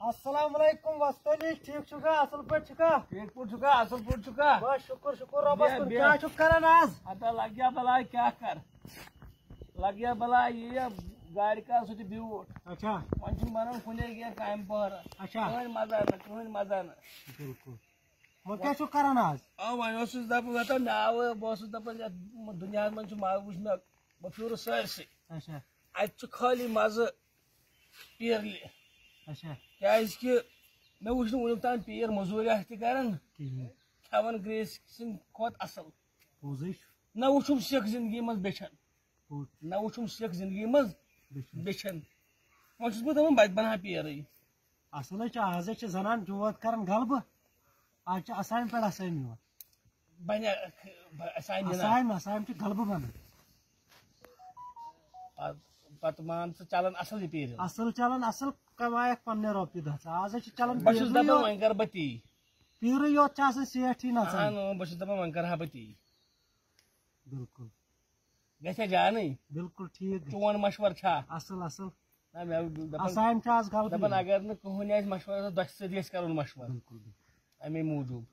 Assalamu alaikum, Vastoli, Tik Chuka, Assal Pachuka, Tik Pachuka, Assal Pachuka, Shukur Shukur, Robas, Kya Chukkar Anas, Ata Lagya Balai Kya Kar, é, Lagya Balai Yeya Gari Ka Suti Biwot, Acha, Manchu Manam Kunde Gya Kaim Pahar, Acha, Kuhin Mazana, Kuhin Mazana, Bilkul, Mas Kya é Chukkar Anas, Ah, Mas Eu Sus Dapu Gata Nawa, Bosu Dapu Gya Dunya Manchu Magus Nak, Mafuru Sersi, Acha, Aitu Khali Maz, uh, Pirli, Acha, کیٛازِکہِ مےٚ وٕچھ نہٕ وٕنیُک تام پیٖر مٔزوٗریا تہِ کَران کھٮ۪وان گریٖس سٕنٛدۍ کھۄتہٕ اَصٕل نہ وٕچھُم سِکھ زِندگی منٛز بیٚچھان نہ وٕچھُم سِکھ زِندگی منٛز بیٚچھان وۄنۍ چھُس بہٕ دَپان بَتہِ بَنہٕ ہا پیٖرٕے اَصٕل حظ چھِ آز حظ چھِ زَنان جوت کَران غلبہٕ آز چھِ اَسامہِ پٮ۪ٹھ اَسٲمۍ یِوان بَنیا اَسامہِ اَسامہِ اَسامہِ چھِ غلبہٕ بَنان پتہٕ مان ژٕ چلان اصل یہِ پیٖر اصل چلان اصل کمایکھ پننہِ رۄپیہِ دہ آز چھِ چلان بہٕ چھُس دپان وۄنۍ کر بہٕ تی پیٖرٕے یوت چھِ آسان سیٹھٕے نژان بہٕ چھُس دپان وۄنۍ کرٕ ہا بہٕ تی بِلکُل گژھیا جانٕے بِلکُل ٹھیٖک چون مشورٕ چھا اصل اصل دپان اگر نہٕ کٕہٕنۍ آسہِ مشورٕ دۄشہِ سۭتۍ گژھِ کرُن مشورٕ امے موٗجوٗب